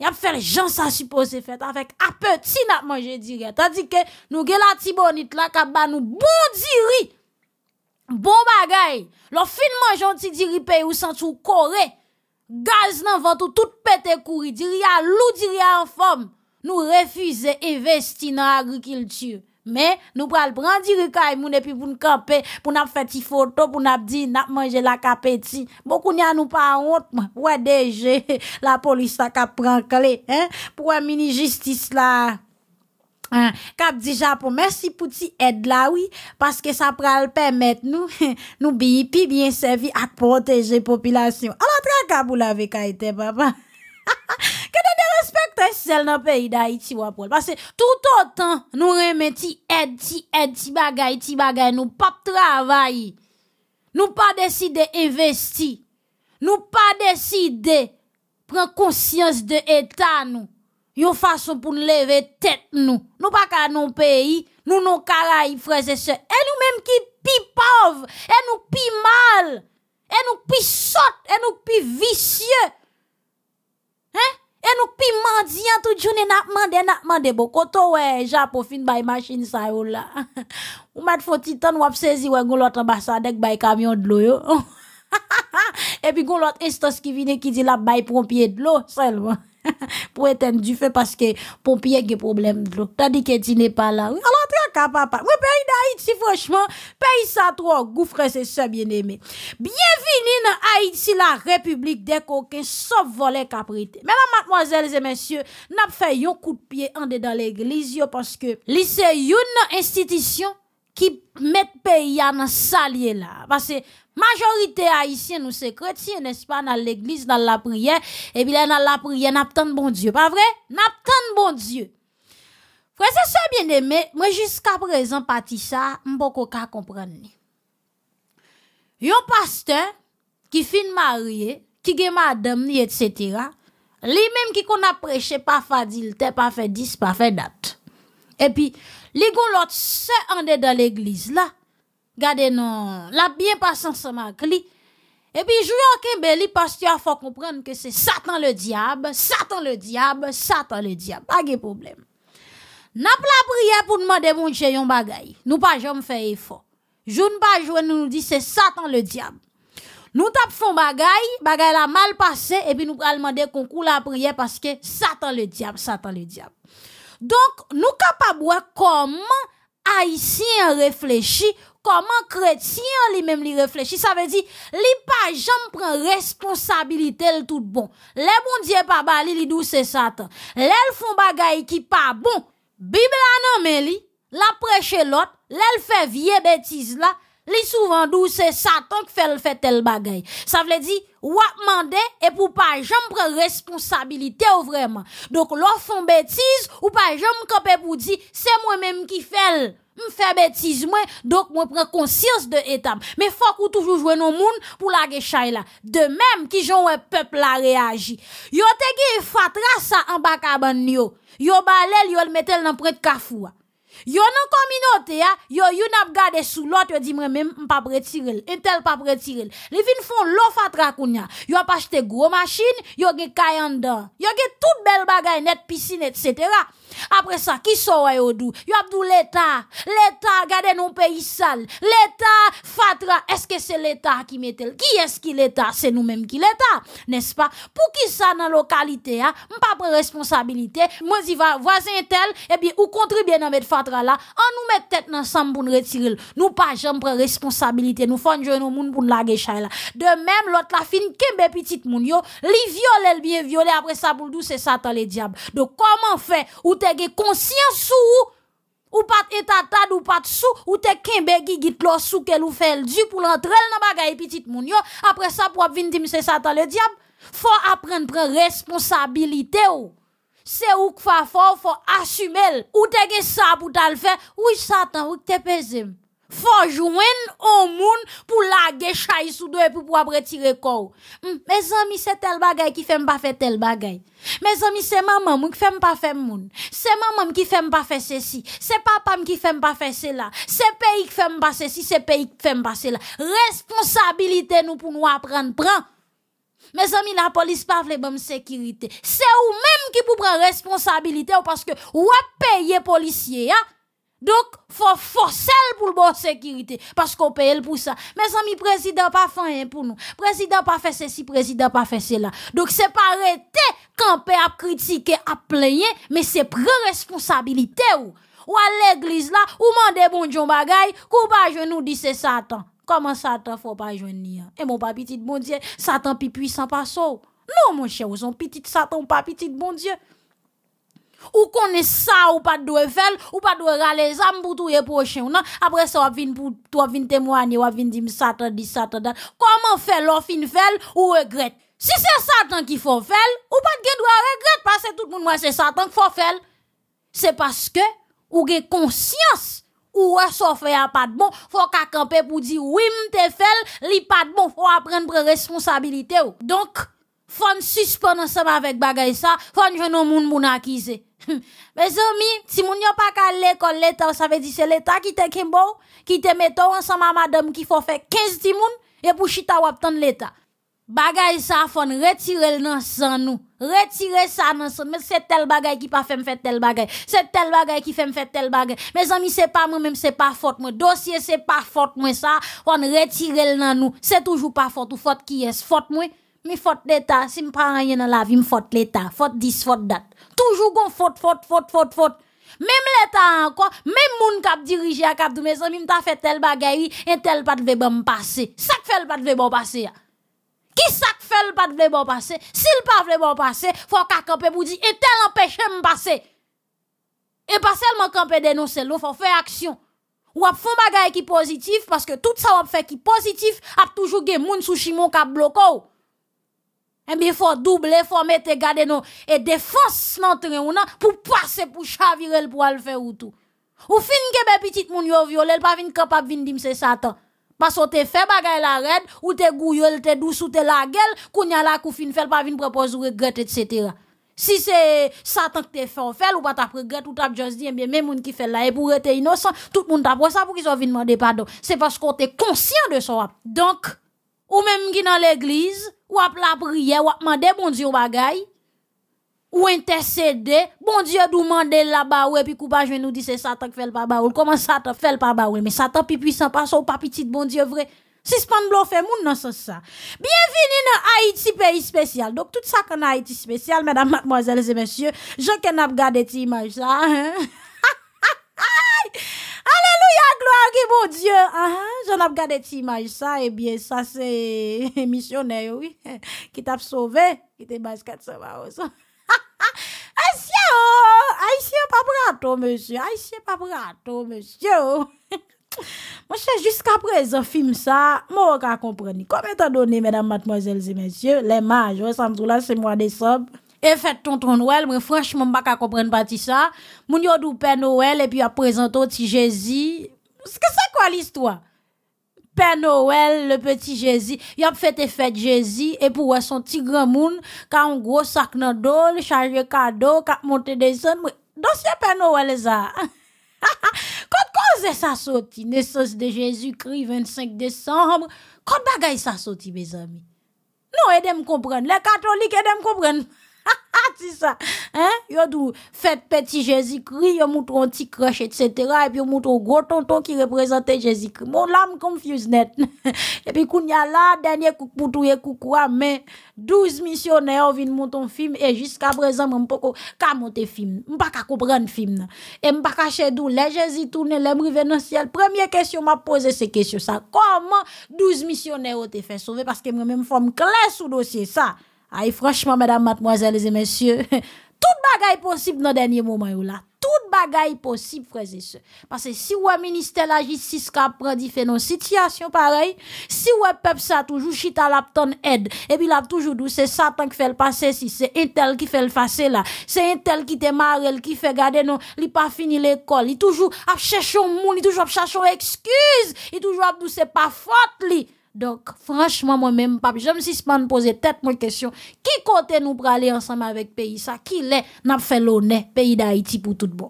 N ap fè le jansan suppose fèt. Afèk ap pè ti n ap manje diri. Tadi ke nou gè la ti bonit la kap ba nou bon diri. Bon bagay. Lò fin manjant ti diri pe ou san tou kore. Gaz nan vant ou tout pète kouri. Diri a lou diri a an fòm. Nou refüze investi nan agrikiltiyo. Men, nou pral brandi rekay moun epi pou nou kapè, pou nap feti foto, pou nap di nap manje la kapè ti. Boku nyan nou pa ont, mwen, wè deje, <laughs> la polis la kap pran kle, mwen, pou wè mini jistis la. Kap di japon, mersi pou ti ed la, wè, paske sa pral pèmèt nou, <laughs> nou bihi pi biyen servi ak poteje popilasyon. An apren kap ou la ve kaitè, papa. <laughs> Que de, de respecte celle dans pays d'Haïti, Parce que tout autant, nous remettons Nous aide, ti aide, ti bagaille nous pas travail. Nous pas décider investir. Nous pas décider prendre conscience de l'État, nous. Une façon pour nous lever tête, e nous. Nous pas qu'à nos pays, nous nos caraïbes, frères et sœurs. Et nous même qui pi pauvres, et nous pi mal, et nous pi sot, et nous pi vicieux. Et nous pimentions tout le jour, nous demandé nous demandé beaucoup de gens pour finir de machine, ça y là. <laughs> Ou mettre vous avez ou saisir, ou l'autre ambassade, ou camion de l'eau. <laughs> Et puis, l'autre instance qui vient, qui dit, la bail pompier de l'eau, seulement. <laughs> pour éteindre du fait parce que pompier a des problèmes de l'eau. Tandis que tu n'es pas là. Alors, capable. pays d'Haïti, franchement, pays ça trop, gouffre, ça, bien aimé. Bienvenue dans Haïti, la République des coquins, sauf voler caprité. Mesdames, mademoiselles et messieurs, n'a fait un coup de pied en dedans l'église, parce que c'est une institution qui met pays à dans là. Parce que majorité haïtienne, nous c'est chrétien, n'est-ce pas, dans l'église, dans la prière, et bien dans la prière, n'a pas tant de bon Dieu. Pas vrai? N'a pas tant de bon Dieu c'est ça bien aimé. Moi, jusqu'à présent, je ça, m'boko ka comprendre. Yon pasteur, qui fin marié, qui est madame etc. Les même qui qu'on a prêché, pas fadilte, pas fait dix, pas fait date. Et puis, li gon l'autre se en dans l'église, là. Gardez non, la bien passant ensemble avec Et puis, jouyon kembe beli pasteur, faut comprendre que c'est Satan le diable, Satan le diable, Satan le diable. Pas de problème pas la prière pour demander mon Dieu yon bagay. Nous pas jamais faire effort. Joun pas jouer nous dit c'est Satan le diable. Nous tap font bagay, bagay la mal passé et puis nous pral demander coule la prière parce que Satan le diable, Satan le diable. Donc nous capable voir comment haïtien réfléchit, comment chrétien lui-même lui réfléchit. Ça veut dire les pas jamais prend responsabilité le tout bon. Les bon Dieu pas bali li douce Satan. Les font bagaille qui pas bon. Bible a nommé la prêche l'autre, l'elle fait vieille bêtise là, li souvent douce, c'est Satan qui fait le fait tel bagay. Ça veut dire, ou demander et pour pas jamais prendre responsabilité ou vraiment. Donc, l'offre font bêtise ou pas jamais camper pour dire, c'est moi-même qui fait m'fait bêtise moi donc moi prend conscience de étape mais faut qu'on toujours jouer nos monde pour la chay là de même qui j'ont un peuple a réagi yo te gué fatra ça en bas yo yo balel yo le mettel dans près de kafoua Yo nan communauté ya, yo yon ap gade sou lot, yo di mre men mpa pretirel, pa vin fon lo fatra kounya yo a acheté gros machine yo ge yo ge tout belle bagay net, piscine etc. cetera. Après ça, qui sort yo dou? Yo abdou l'État. L'État, regardez nos pays sale. L'État, fatra. Est-ce que c'est l'État qui met tel, Qui est-ce qui l'État? C'est nous-mêmes qui l'État. N'est-ce pas? Pour qui ça dans la localité, hein? pas prendre responsabilité. Moi, si va, voisin tel, eh bien, ou bien à mettre fatra là, on nous met tête ensemble pour nous retirer. Nous pas jamais prendre responsabilité. Nous font jouer nos moun pour nous laguer là. De même, l'autre la fin, kembe petit moun yo, li viole, bien violé après ça pour le c'est Satan le diable. Donc, comment faire? Ou Ou te ge konsyans sou ou, ou pat etatad ou pat sou, ou te kembe ki git lo sou ke lou fel di pou lantrel nan bagay epitit moun yo. Apre sa pou ap vin di mi se satan le diap, fò apren pre responsabilite ou. Se ou kwa fò, fò asumel. Ou te ge sa pou tal fe, ou satan, ou te pezem. Fò jwen ou moun pou lage chay sou do e pou pou apre tire kò. Me zami, se tel bagay ki fem pa fe tel bagay. Me zami, se mamam ou ki fem pa fe moun. Se mamam ki fem pa fe se si. Se papam ki fem pa fe se la. Se peyi ki fem pa se si, se peyi ki fem pa se la. Responsabilite nou pou nou apren pre. Me zami, la polis pa vle bom sekirite. Se ou menm ki pou pre responsabilite ou paske wap peye polisye ya. Donc, Donc, faut pour le bon sécurité sécurité. Parce qu'on pour ça ça. Mes amis, président pas fait rien pour nous président pas fait ceci président pas fait cela donc c'est pas arrêter, rete, peut à kritike, à pleye, mais c'est pre responsabilité ou. Ou à l'église là ou mande bon djon bagay, pas pa nous dit c'est satan. Comment satan faut pas pas Et hein? Et mon petit bon Dieu, satan pi puissant pas ça Non, mon cher vous son petit satan, ou petit bon Dieu ou connaît ça ou pas de faire, ou pas de râler ça pour tout prochain non après ça on venir pour toi venir témoigner ou venir dire satan dit satan comment faire l'offre faire ou regrette si c'est satan qui faut faire ou pas de droit regrette parce que tout le monde moi c'est satan qui faut faire c'est parce que ou gen conscience ou ça fait a pas de bon faut qu'à camper pour dire oui m'te fait li pas de bon faut apprendre prendre responsabilité donc fon suspend ensemble avec bagay ça, fon nos moun moun akize. <laughs> Mes amis, si moun yon pa ka l'école, ça veut dire dire l'État l'état qui te kimbo, qui te ensemble à madame qui faut fait 15 ti moun, et pour chita wap l'État. Bagay sa fon, retire le nan nous, retire sa nan san, Mais c'est tel bagay qui pa fait fè tel bagay, c'est tel bagay qui fait fè tel bagay. Mes amis, c'est pas moi même, c'est pas faute moi. dossier, c'est pas faute moi sa, fon retire le nan nou, c'est toujours pas faute ou faute qui est faute moi mais faute d'État, si je prends rien dans la vie, faute l'État, faute 10, faute date Toujours gon faute, faute, faute, faute, faute. Même l'État encore, même moun kap dirige à kap mes amis, m'ta fait tel bagay, et tel pas de bon passé. Ça que fait le pas de bon Qui ça que fait le pas de bon passé? S'il pas de bon passé, faut qu'à camper pour dire, et tel empêche m'passe. Et pas seulement camper dénoncer l'eau, faut faire action. Ou ap font bagay qui positif, parce que tout ça wap fait qui positif, ap toujours gen moun sou chimon kap bloko. Et eh bien, faut doubler, faut mettre garder nous et défense n'entrer ou non pour passer pour chavirer pour aller faire ou tout. Ou fin que mes petites moun yo violel pas vin capable vin dim c'est Satan. Parce que t'es fait bagay la red ou t'es gouyol, t'es douce ou t'es la gueule, a la kou fin fait pas vin propose ou regret etc. Si c'est Satan que t'es fait ou fait ou pas t'as regret ou t'as juste dit, et eh bien, même moun qui fait la et pour être innocent, tout le monde t'apprend ça pour qu'ils soient vin demander pardon. C'est parce qu'on t'es conscient de ça. Donc, ou même qui dans l'église, ou à la prière, ou à demander bon Dieu bagay, ou intercéder, bon Dieu demande là-bas, et puis coupage, je nous que c'est Satan qui fait le papa, ou comment Satan fait le papa, ouais, mais Satan plus puissant, pas ou pas petit, bon Dieu vrai. blo fait moun nan sens ça. Bienvenue dans Haïti pays spécial. Donc tout ça qu'on a Haïti spécial, mesdames, mademoiselles et messieurs, je ken ap gade ti image là Hein? gloire mon bon Dieu. Ah, ah j'en ai regardé cette image ça et eh bien ça c'est <laughs> missionnaire oui <laughs> qui t'a sauvé, qui t'a basket ça va aussi. Aïe, aïe, pas prato, oh, monsieur. Aïe, pas prato, oh, monsieur. <laughs> Mon cher, jusqu'à présent, film ça, moi, je ne comprends pas. Comment étant donné, mesdames, mademoiselles et messieurs, les mages, ça me là, c'est moi, décembre. Et faites ton ton Noël, mais franchement, je ne comprendre pas ça. Mon yo du Père Noël, et puis à présent, au petit Jésus. Qu'est-ce que c'est quoi l'histoire? Père Noël, le petit Jésus, il a fait fête Jésus et pour son petit grand monde, a un gros sac dans dos, le chargé cadeau, a monté des zones, dossier Père Noël ça. <laughs> Quand cause ça sorti, naissance de Jésus-Christ 25 décembre, quand bagaille ça sorti mes amis. Non, aidez-moi comprendre, les catholiques aidez-moi comprendre. C'est <laughs> ça, hein? Yo dou, fait petit Jésus-Christ, yo un petit crush, etc. Et puis yo un gros tonton qui représentait Jésus-Christ. Mon l'âme confuse net. <laughs> et puis kounya là, dernier coup pour coucou koukoua, mais douze missionnaires ont vin monter film et jusqu'à présent, m'poko pas ka monter film. M'pa ka comprendre film. Et m'pa ka chedou, les Jésus tourne, les rive dans ciel. Première question m'a posé, c'est question ça. Comment douze missionnaires ont été fait sauver? Parce que moi-même, forme clé sous dossier ça. Ay, franchman, madame, mademoiselles et messieurs, <laughs> tout bagay possible nan denye moment ou la. Tout bagay possible, frézé se. Parce que si ouè ministère l'agisse, si ce qu'apprend, il fait non situation pareille. Si ouè peuple ça, toujours, je suis à l'abdonne aide. Et puis là, toujours, c'est Satan qui fait le passé, si c'est Intel qui fait le passé, là. C'est Intel qui démarrer, qui fait garder, non. Il n'est pas fini l'école. Il est toujours à chercher au monde, il est toujours à chercher aux excuses. Il est toujours à pousser par faute, lui. Donc, franchement, moi-même, papa, j'aime si suis pas poser tête, moi question. Qui côté nous pour ensemble avec pays ça? Qui l'est, n'a fait l'honneur, pays d'Haïti pour tout bon?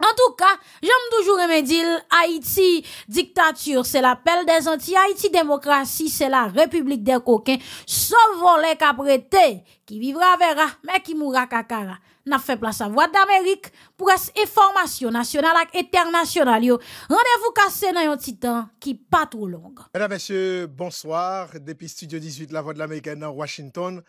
En tout cas, j'aime toujours aimer dire Haïti dictature, c'est l'appel des anti Haïti démocratie, c'est la république des coquins. Sauf volet qu'apprêté, qui vivra verra, mais qui mourra kakara. nan fè plas a Voit d'Amerik pou res e formasyon nasyonal ak eternasyonal yo. Rendevou kase nan yon titan ki pa trou long. Mèdè mèsyè, bonsoir, depi Studio 18 La Voit d'Amerikè nan Washington.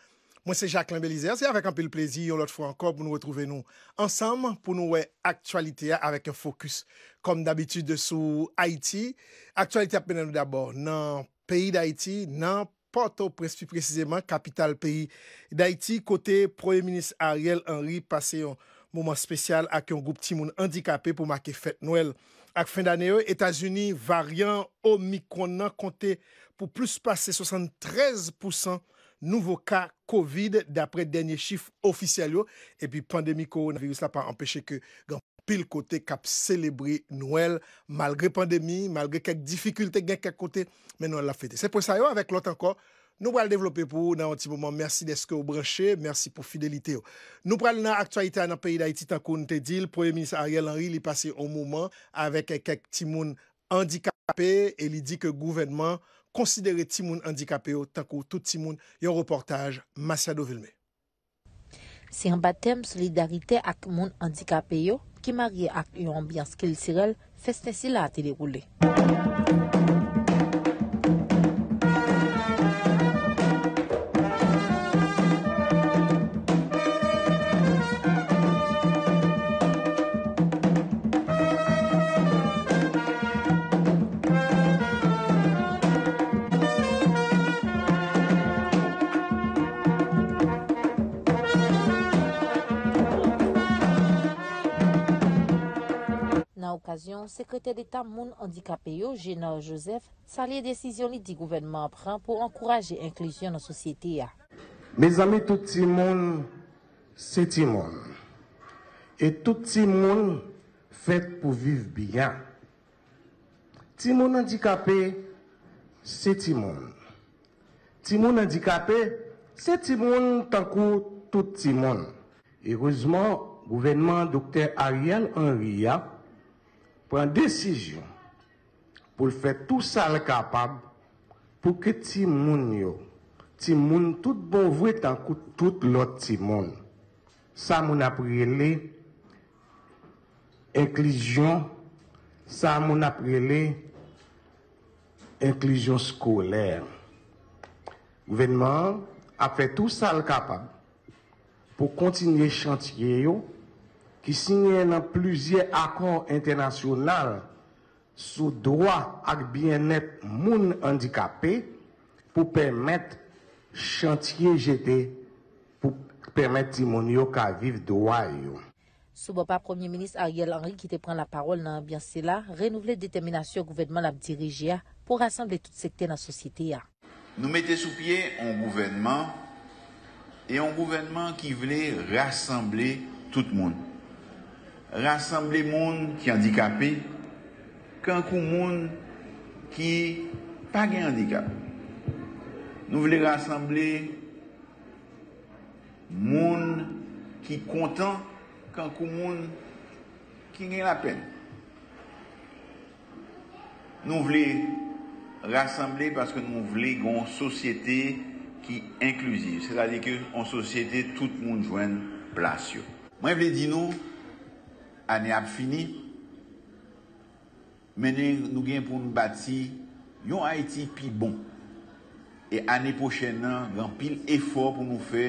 Mwen se Jacqueline Belizer, se avèk anpil plezi yon lot fò ankon pou nou wè trouve nou ansam pou nou wè aktualite ya avèk yon fokus. Kom d'abitud de sou Haiti, aktualite ap mèdè nou d'abord nan peyi d'Haïti, nan... Porto prespi precizeman, kapital peyi. Da iti, kote, proye minis Ariel Henry pase yon mouman spesyal ak yon goup timoun handikapè pou make fèt nouel. Ak fin daneyo, Etasuni variant Omikron nan konte pou plus pase 73% nouvo ka COVID dapre denye chif ofisyal yo. Epi pandemi koron, virus la pa empèche ke. pil kote kap selebri nouel malgre pandemi, malgre kek difikulte gen kek kote, men nouel la fete. Se pou sa yo, avek lot anko, nou pral devlope pou nan an ti mouman. Mersi deske ou branshe, mersi pou fidelite yo. Nou pral nan aktualite an an peyi da iti tankou nou te dil, proye minister Ariel Henry li pase ou mouman avek kek timoun handikapè, e li di ke gouvenman konsidere timoun handikapè yo tankou tout timoun yo reportaj Masya Dovilme. Se an batem solidarite ak moun handikapè yo, Ki marye ak yon ambyans kil sirel, fesnesi la a teli roule. sekreter d'Etat moun andikapè yo, Genard Joseph, sa liye desizyon li di gouvenman pran pou ankoraje inklusyon nan sosyete ya. Me zame touti moun, se timon. E touti moun, fet pou viv biyan. Timon andikapè, se timon. Timon andikapè, se timon, tankou touti moun. E rozman, gouvenman Dr. Ariel Henry ya, une décision pour faire tout ça le capable pour que ti moun yo, ti moun tout bon tant que tout ça ti a Sa moun ça ça a pris inclusion scolaire. Le gouvernement a fait tout ça le capable pour continuer chantier ki sinye nan pluzye akon internasyonal sou doa ak byen net moun andikapè pou pèmèt chantye jetè pou pèmèt timon yo ka viv doa yo. Soubopa Premier Ministre Ariel Henry ki te pran la parol nan biensi la renouvle determinasyon gouvenman ap dirije pou rassemble tout sektè nan sosyete ya. Nou mette sou pye an gouvenman ki vle rassemble tout moun. rassemble moun ki yandikapè kankou moun ki pa gen yandikapè. Nou vle rassemble moun ki kontan kankou moun ki gen la pen. Nou vle rassemble paske nou vle gen yon sosyete ki inkluzive. Se la di ke yon sosyete tout moun jwen plasyon. Mwen vle di nou Ane ap fini, menen nou gen pou nou bati yon Haiti pi bon. E ane pochen nan, gen pil efor pou nou fe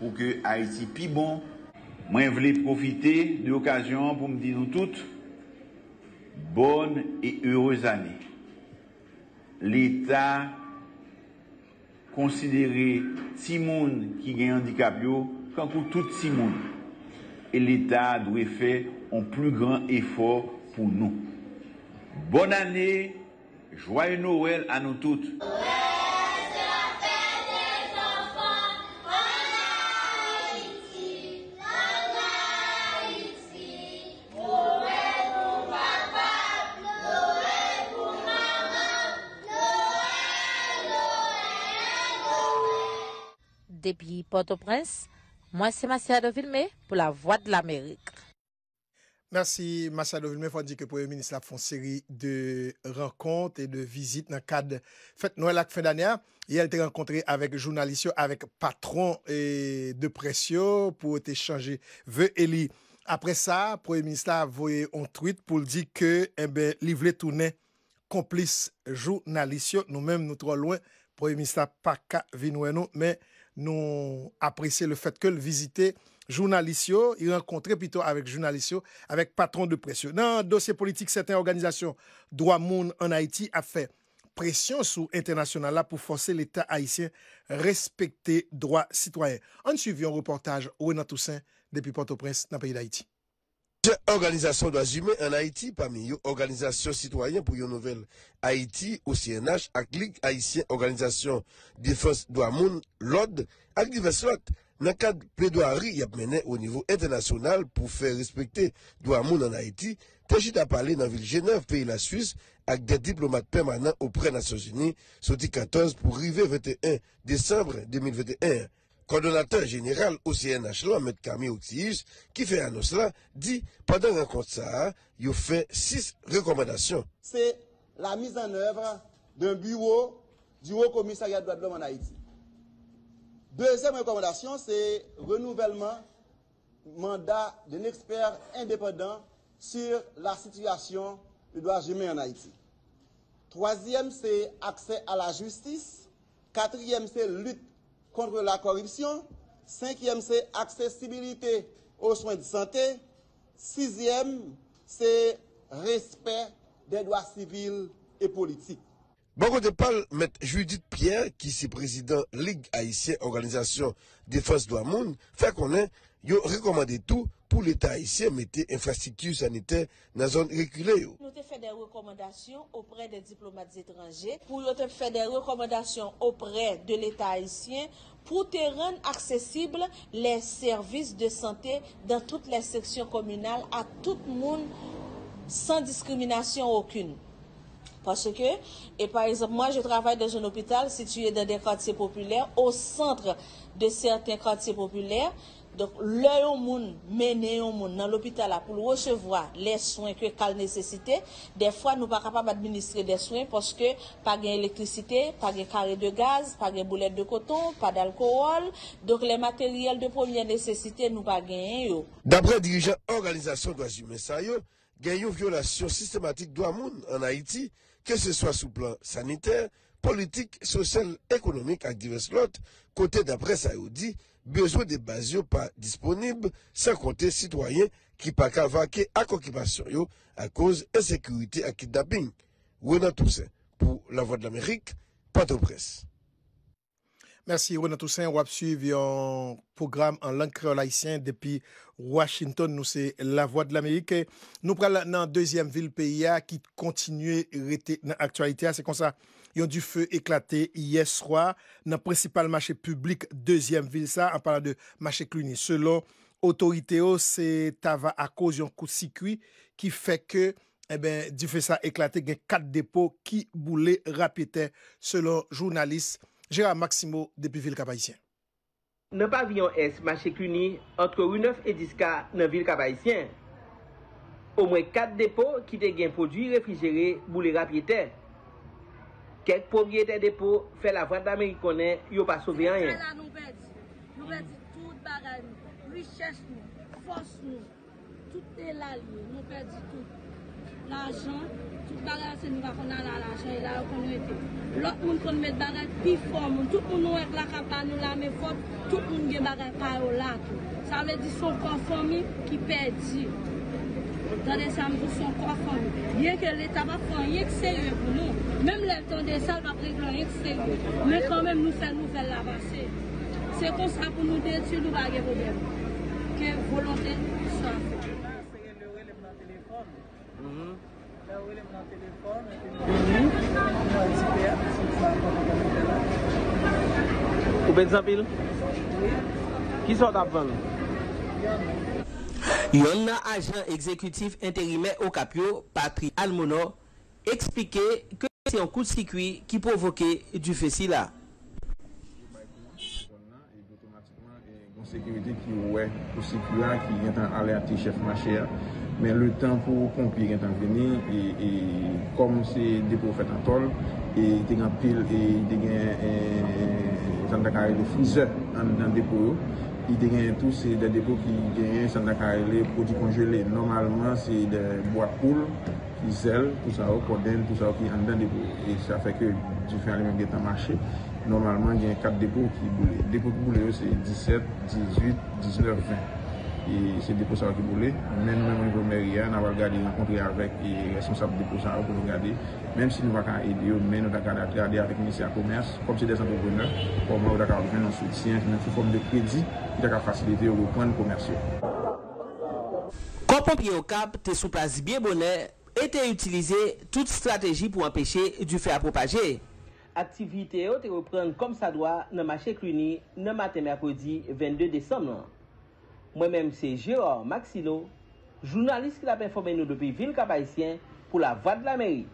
pou ke Haiti pi bon. Mwen vle profite de okasyon pou mdi nou tout, bon e heurez ane. L'Etat konsidere si moun ki gen yon dikabyo, kankou tout si moun. Et l'État doit faire un plus grand effort pour nous. Bonne année, joyeux Noël à nous toutes. Noël, c'est la fête des enfants. On a ici, on a ici. Noël pour papa, Noël pour maman. Noël, Noël, Noël. Depuis Port-au-Prince, Mwen se Masya Adovilme pou la Voit de l'Amerik. Masya Adovilme, pou an di ke Pouye Ministra fon seri de renkonte e de vizit nan kad. Fèt Nouèl Akfèdania, yèl te renkontre avèk jounalisyon avèk patron e depresyon pou ou te chanje vè elie. Apre sa, Pouye Ministra avoye an truit pou li di ke eh li vle toune komplis jounalisyon nou mèm nou tro lwen Pouye Ministra pa ka vinouè nou mèm nous apprécions le fait que le visiter journalistio il rencontrait plutôt avec Journalistio, avec patron de pression. Dans le dossier politique, certaines organisations droit monde en Haïti a fait pression sur l'international pour forcer l'État haïtien respecter droits citoyens. On suivit un reportage Renan Toussaint depuis Port-au-Prince dans le pays d'Haïti organisation organisations doivent humains en Haïti, parmi eux, organisation citoyenne pour une nouvelle Haïti, CNH avec haïtien organisation défense droits Monde, LODE avec diverses autres. Dans le cadre de plaidoirie a mené au niveau international pour faire respecter droits en Haïti, Tejid a parlé dans la ville Genève, pays la Suisse, avec des diplomates permanents auprès des Nations Unies, le 14 pour arriver 21 décembre 2021 coordonnateur général au CNH, M. Camille Oxige, qui fait annonce là, dit, pendant rencontre ça, il fait six recommandations. C'est la mise en œuvre d'un bureau du Haut Commissariat de l'homme en Haïti. Deuxième recommandation, c'est renouvellement mandat d'un expert indépendant sur la situation du droit humains en Haïti. Troisième, c'est accès à la justice. Quatrième, c'est lutte contre la corruption. Cinquième, c'est accessibilité aux soins de santé. Sixième, c'est respect des droits civils et politiques. Bon de parle M. Judith Pierre, qui est président Ligue Haïtienne Organisation Défense monde, fait qu'on est, recommandé tout pou l'Etat Haitien mette infrastikyo sanite nan zon rekule yo. Nou te fè de rekomendasyon oprè de diplomat zétranjè, pou nou te fè de rekomendasyon oprè de l'Etat Haitien, pou te renne aksesible le servis de sante dan tout le seksyon komunal a tout moun san diskriminasyon okoun. Parce ke, et par exemple, moi je travèl dans un opital situé dans des quartiers populaires, au centre de certains quartiers populaires, Donc, le au monde, mener au monde dans l'hôpital pour recevoir les soins que cal nécessité. Des fois, nous pas capables d'administrer des soins parce que pas d'électricité, pas de carré de gaz, pas de boulettes de coton, pas d'alcool. Donc, les matériels de première nécessité, nous pas gagnés. D'après dirigeant organisation de humains, il y une violation systématique la monde en Haïti, que ce soit sous plan sanitaire, Politique sociale, économique à diverses lots. Côté d'après Saudi, besoin de pas pas sans Sans san citoyens qui pas à à à cause yo à cause d'insécurité à kidnapping. Wena Toussaint, pour La Voix de l'Amérique, pas de presse Merci Wena Toussaint. On va suivre un programme en langue créole haïtienne depuis Washington. Nous, c'est la voix de l'Amérique. Nous prenons la deuxième ville pays qui continue à rester dans l'actualité. Ah, c'est comme ça. Yon di fe eklate yes roi nan precipal mache publik dezyem vil sa an pala de mache kluni. Selon otorite oh, yo, se tava akoz yon kousi kwi ki fe ke di fe sa eklate gen kat depo ki boule rapyete. Selon jounalist Gérard Maximo depi Vilkabayitien. Nan pavyon es mache kluni antre Runeuf et Diska nan Vilkabayitien. O mwen kat depo ki te gen prodwi refrigere boule rapyete. Kèk pou gye tè depo, fè la vwa dame ki konè, yo pa souvi an yè. Tè la nou pè di. Nou pè di tout bagay nou. Lüches nou, fòs nou. Toutè la nou, nou pè di tout. L'ajan, tout bagay an se nou va konan la l'ajan, yè la yo konwete. Lòt moun konwete bagay, pi fon moun. Tout moun nou wèk la kapan nou la me fòt, tout moun gen bagay pa yo lato. Sa mè di son kon fon mi, ki pè di. Danè sa mè di son kon fon mi. Yè ke l'Etat va fon, yè ke se yè pou nou, Même les temps des salles va extérieur. Mais quand même, nous, ça la C'est comme ça pour nous détruire, nous pas de problème. Que volonté soit faite. Ou ben zampil? a téléphone ap van? un téléphone exécutif au téléphone Se yon kou sikwi ki provoke du fe si la. Yon baikouman, yon nan, yon sekerite ki ouwe. Yon sekerite ki ouwe, ki gen tan ale ate chef mache. Men le tan pou kompi gen tan veni, e kom se depo fet an tol, e tegan pil, e tegan zan dakarele frize, an depo yo. E tegan tout se depo ki gen zan dakarele prodikonjelé. Normalman se de boakoul, ki zèl, pou sa ou, pou den, pou sa ou, ki an den depo. E sa fèk yo, jifè alimè gèt an mâche, normalman gen kat depo ou ki boulè. Depo ou ki boulè yo, se 17, 18, 19, 20. E se depo sa ou ki boulè, men nou men mouni pou mè riyè, nan wè gade yon kontre avèk, e resmsab depo sa ou pou nou gade. Men si nou wak an edyo, men nou daka gade avèk misè a komers, kom se de san pou mè, pou mè ou daka aljwen an soutien, mè fè kom de kredi, ki daka fasilite yo wè kon komers yo. Kompon pi était utilisé toute stratégie pour empêcher du propager. Activité propager activité te comme ça doit, ne nan plus ni le matin, mercredi, 22 décembre. Moi-même, c'est Géor Maxino, journaliste qui qui la nous nous depuis Ville pour la Voix de la mairie.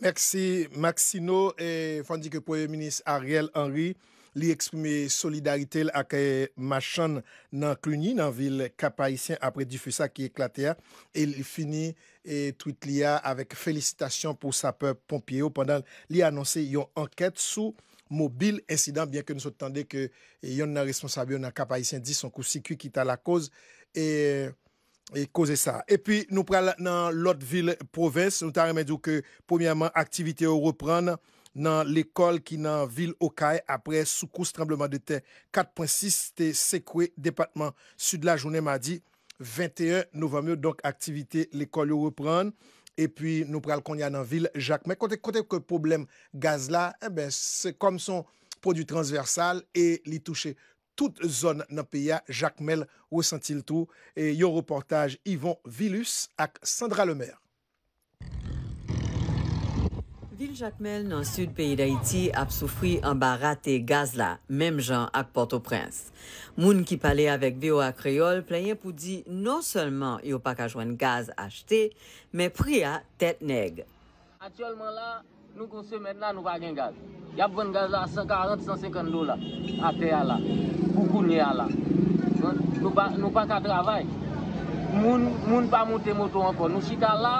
Merci Maxino et fondique que Premier ministre Ariel Henry Li eksprime solidarite l akè eh, machan nan kluni nan vil kapayisyen apre di fè sa ki eklatè a. Li fini etwit eh, li a avek felicitasyon pou sape pompye ou. Pendan li anonsè yon anket sou mobil insidan. Bien ke nou sotandè ke eh, yon nan responsabyon nan kapayisyen di son kousi ki ta la koz. E kozè sa. E pi nou pral nan lot vil province. Nou ta remèdou ke poumyaman aktivite ou repran nan kapayisyen. nan l'ekol ki nan vil Okai apre soukous trembleman de te 4.6 te sekwe depatman sud la jounen madi 21 novemyo. Donk aktivite l'ekol yo repran. E pi nou pral kon ya nan vil eh Jacques Mel. Kote kote problem gaz la, e ben se kom son produ transversal e li touche tout zon nan piya Jacques Mel wesantil tou. E yo reportaj Yvon Vilus ak Sandra Lemaire. Viljakmel nan sud peyi Daiti ap soufri anba rate gaz la, mem jan ak Port-au-Prince. Moun ki pale avèk veo ak reol, playen pou di non seulement yo pa ka jwen gaz achete, me pri a tet neg. Atyolman la, nou konse men nan nou bagen gaz. Yap ven gaz la a 140-150 do la, a teya la, pou kou niya la. Nou pa ka travay. Moun pa mouten moto anpo, nou chika la,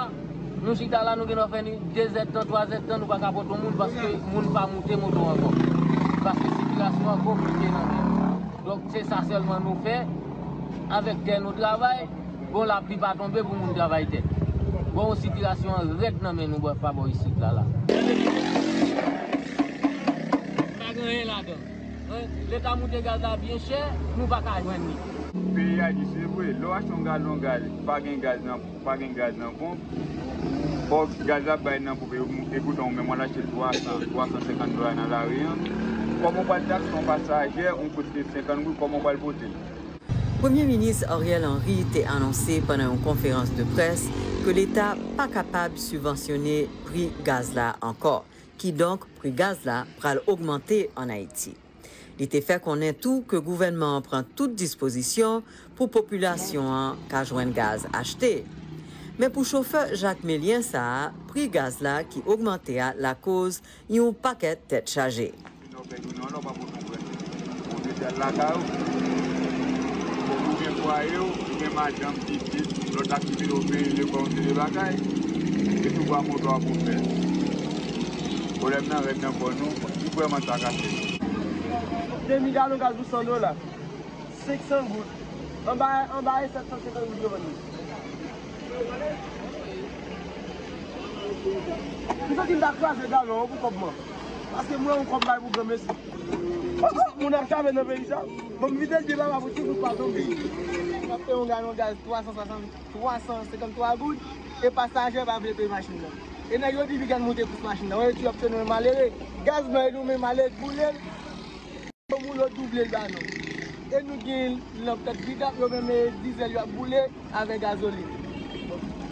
Nou chikla la nou gen nou fè ni 2 zet tan, 3 zet tan nou baka poton moun baske moun pa mouten mouton an kon. Baske sitilasyon an konflikye nan men. Donk se sa selman nou fè, avèk ten nou travay, bon la pi pa tombe pou moun travay tet. Bon sitilasyon an ret nan men nou fè bon yi chikla la. Pagnen yi la den. Le ta mouten gaz nan bien chè, nou baka yi wèn ni. Pe yi a di se we, lo achon gaz non gaz, pagnen gaz nan, pagnen gaz nan konp, Bob Gaza bay nan pou pe ekoutan ou men mwa lache 300, 350 dola nan la hein. comment on va tak son passager on coûte 50 on va le voter. Premier ministre Ariel Henry était annoncé pendant une conférence de presse que l'État pas capable de subventionner prix gaz là encore, qui donc prix gaz là pral augmenter en Haïti. Il était fait qu'on est tout que le gouvernement prend toute disposition pour population en hein, cas gaz acheté. Men pou chauffeur Jacques Melien-Saha, pri gaz la ki augmente a la koz, yon paket tet chaje. Yon paket tet chaje. Mwen sa ki mda kwa jega nou, an wou kopman Aske mwen wou kopman, an wou kremen si Mwen akcha mwen an bejja Mwen vide jiba, an wou chek mwen parton bi Ape mwen gane an gaz 353 gout E pasajen wap vlepe masjin nan E nan yo di vi gane mwote kous masjin nan Wè ti opte nou e malele Gaz mwen yo me malele, boulè Mwen wou lo duble dan E nou gen lopte viga Yo me me dizel yo a boulè avè gazolè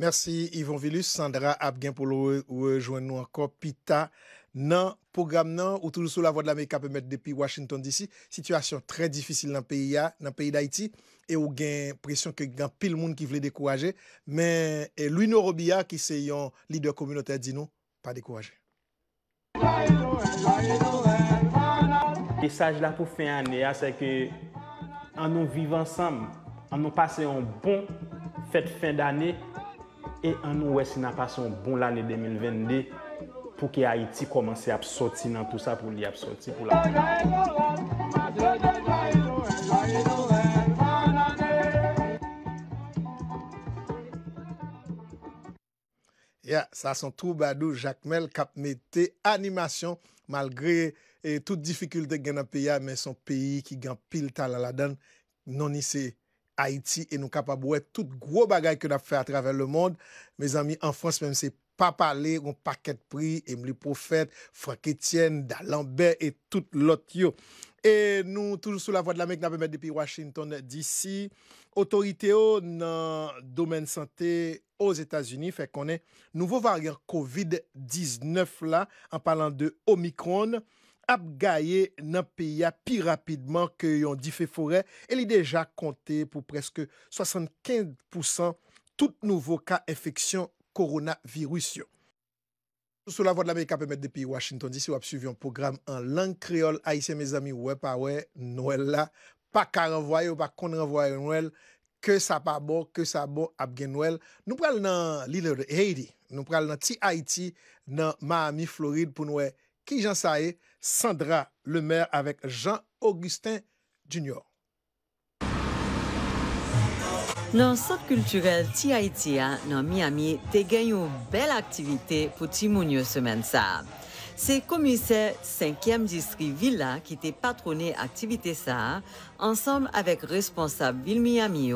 Mersi Yvon Vilus, Sandra, Abgen, Polo, ou e jwenn nou anko. Pita nan, program nan, ou toujou sou la vo de la Mekapemèd depi Washington DC. Sityasyon trè difisil nan peyi ya, nan peyi d'Haïti. E ou gen presyon ke gen pil moun ki vle dekouwaje. Men, e lui nou robiya ki se yon lider komunotè di nou, pa dekouwaje. E saj la pou fè anè a, se ke an nou viv ansam, an nou pase yon bon fèt fèn d'anè, E an nou wè si nan pasyon bon lalè 2022 pou ki Haiti komanse apsoti nan tout sa pou li apsoti pou lalè 2022. Ya, sa son trou badou, Jacques Mel kap mette animasyon malgre eh, tout difikultè gen apè ya men son peyi ki gen pil talaladan noniseye. Haïti e nou kapabouè tout gwo bagay ke nap fè a travè le mond. Me zami, an fwans mèm se pa pale yon paket pri, Emly Profet, Frank Etienne, Dalambert et tout lot yo. E nou, toujou sou la vwa de la Mek, nap mèmè depi Washington DC, otorite yo nan domen sante o Zetasuni, fek konè nouvo varier COVID-19 la, an palan de Omikron. ap gaye nan peya pi rapidman ke yon dife fore, el e deja konte pou preske 75% tout nouvo ka efeksyon koronavirus yo. Sous la vo de l'Amerika, pe met depi Washington DC, wap suivi yon program an lang kreol. Aise, me zami, wepa we, noel la, pa ka renvoye ou pa kon renvoye noel, ke sa pa bo, ke sa bo, ap gen noel. Nou pral nan Little Haiti, nou pral nan Ti-Haiti, nan Miami, Floride, pou nou we, ki jan sa e, Sandra Le Maire avec Jean-Augustin Junior. Dans le centre culturel dans Miami te belle une belle activité pour ti semaine. yo C'est commissaire 5e district Villa qui patronné patronné activité, ensemble avec responsable responsable ville Miami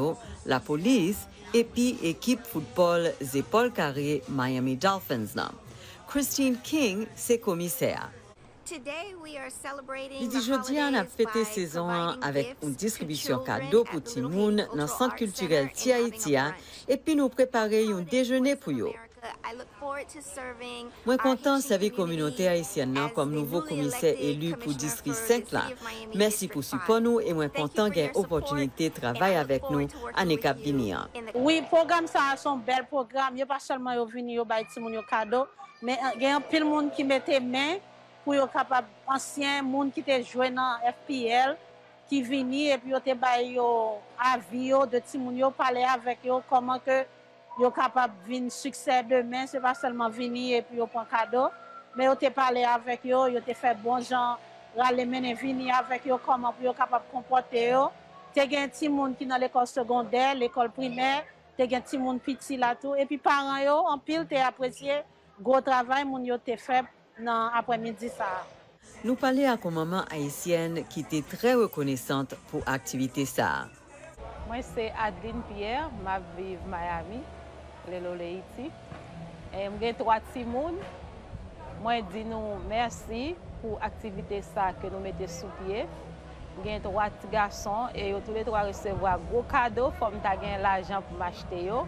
la police et puis équipe football Paul Carré, Miami Dolphins Christine King c'est commissaire. Lidi Jodyan ap fete sezon an avèk un diskribisyon kado pou timoun nan Sant Kulturel Tiayitia epi nou prepare yon dejenè pou yo. Mwen kontan savi komunote aisyen nan kom nouvo komise elu pou diskri Sintla. Mersi pou supo nou e mwen kontan gen opotunite travay avèk nou an e kap vini an. Oui, program sa a son bel program. Yo pas salman yo vini yo bayi timoun yo kado men euh, gen an pil moun ki mette men pou yo kapap ansyen moun ki te jwen nan FPL, ki vini, epi yo te bay yo avi yo, de ti moun yo pale avek yo, koman ke yo kapap vin suksèp demen, se pa selman vini, epi yo pon kado, me yo te pale avek yo, yo te fe bon jan, rale menen vini avek yo, koman pou yo kapap kompote yo, te gen ti moun ki nan l'ekol sekondè, l'ekol primè, te gen ti moun piti la tou, epi paran yo, an pil te apresye, go travay moun yo te feb, Non, après-midi, ça. Nous pale avec une maman haïtienne qui était très reconnaissante pour l'activité ça. Moi, c'est Adeline Pierre, ma vive Miami, lelo le iti. E mwen gen 3 timoun, mwen dis nou merci pour aktivite ça que nous mette sou pie. trois garçons et e yo tou le 3 resevo a gwo kado l'argent pour gen l'ajan yo.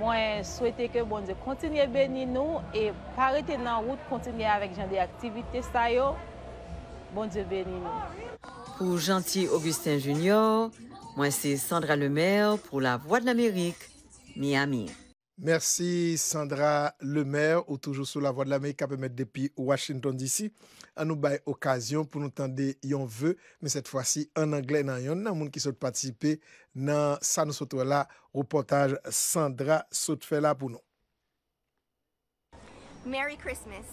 Mwen souwete ke bon de kontinye beni nou e parete nan wout kontinye avek jan de aktivite sa yo, bon de beni nou. Pou janti Augustin Junior, mwen se Sandra Lemaire pou La Voix de l'Amérique, Miami. Mersi Sandra Lemaire ou toujou sou la vwa de la mey kapemet depi Washington DC an nou bay okasyon pou nou tende yon vwe men set fwasi an Angle nan yon nan moun ki sot patisipe nan sa nou sot wala reportaj Sandra sot fwe la pou nou. Merry Christmas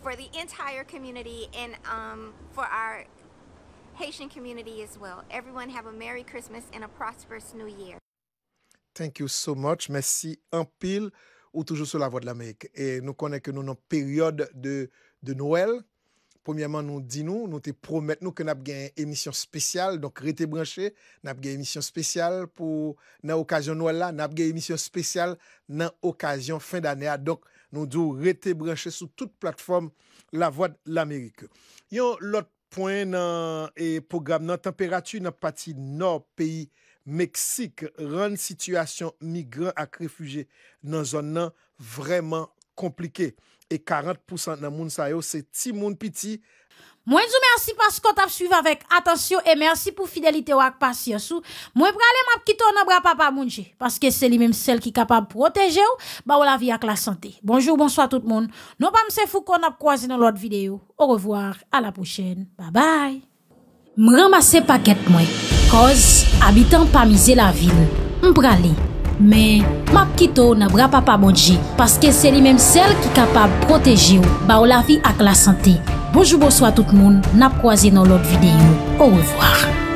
for the entire community and um, for our Haitian community as well. Everyone have a Merry Christmas and a prosperous New Year. Thank you so much. Merci en pile ou toujou sou la Voix de l'Amerik. E nou konen ke nou nan peryode de Noël. Poumyèman nou di nou, nou te promet nou ke nap gen emisyon spesyal. Donk rete branche, nap gen emisyon spesyal pou nan okasyon Noël la. Nap gen emisyon spesyal nan okasyon fin d'anè a. Donk nou djou rete branche sou tout platform la Voix de l'Amerik. Yon lot poen nan program nan temperatu nan pati nan peyi. Mexique, règle situation migrant et réfugié dans un an vraiment compliqué. E et 40% de la population, c'est Timoun Piti. Moi, je vous remercie parce que vous avez suivi avec attention et merci pour la fidélité que vous avez je vous remercie parce que c'est lui-même celles qui est capable de protéger bah, la vie avec la santé. Bonjour, bonsoir tout le monde. Nous pas tous les mêmes qui dans l'autre vidéo. Au revoir, à la prochaine. Bye-bye. Je ramasser remercie, Paquette. Koz, abitan pa mize la vil, mbra li. Men, map kito na bra pa pa modji, paske se li menm sel ki kapab proteji ou, ba ou la vi ak la sante. Bojou bojou a tout moun, nap kwa zi nan lot videyo. Ou revoar.